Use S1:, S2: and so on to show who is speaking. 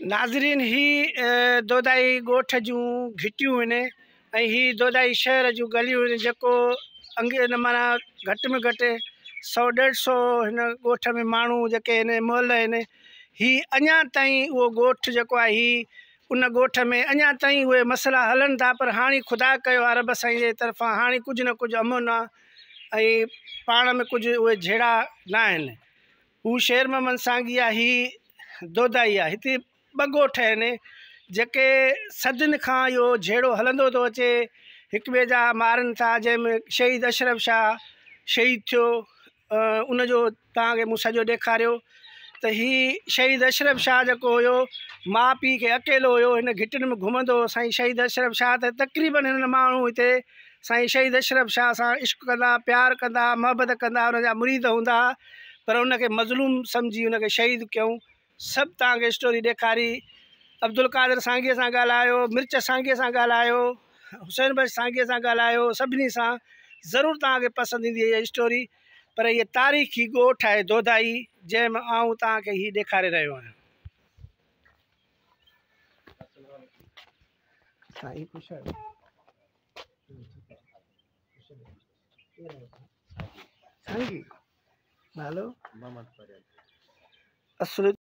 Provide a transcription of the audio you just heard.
S1: नाज़न हीअ दोधाई ॻोठ जूं घिटियूं आहिनि ऐं हीअ डोधाई शहर जूं गलियूं आहिनि जेको अंगे माना घटि में घटि सौ ॾेढ सौ हिन ॻोठ में माण्हू जेके आहिनि मोहल आहिनि हीअ अञा ताईं उहो ॻोठु जेको आहे हीउ उन ॻोठ में अञा ताईं उहे मसइला हलनि था पर हाणे ख़ुदा कयो आहे ब साईं जे तरफ़ां हाणे कुझु न कुझु अमुन आहे ऐं पाण में कुझु उहे जहिड़ा न आहिनि हू शेर ममन आहे आहे हिते ॿोठ आहिनि जेके सदियुनि खां इहो जहिड़ो हलंदो थो अचे हिक ॿिए जा मारनि था जंहिंमें शहीद अशरफ शाह शहीद थियो उनजो तव्हांखे मूं सॼो ॾेखारियो त हीउ शहीद अशरफ शाह जेको हुयो माउ पीउ खे अकेलो हुयो हिन घिटियुनि में घुमंदो हुओ साईं शहीद अशरफ शाह त तक़रीबन हिन माण्हू हिते साईं शहीद अशरफ शाह सां इश्क कंदा प्यारु कंदा मोहबत कंदा उन मुरीद हूंदा पर हुनखे मज़लूम सम्झी हुनखे शहीद कयूं सब तक स्टोरी ॾेखारी अब्दुल कादर सांगीअ से ॻाल्हायो मिर्च सांगीअ से ॻाल्हायो हुसैन भाई सांगीअ से ॻाल्हायो सभी सां ज़रूरु तव्हांखे पसंदि ईंदी इहा स्टोरी पर ये तारीख़ी गोठ है दोधाई जैमें आऊँ तक ये ॾेखारे रो आहियां साईं ख़ुशि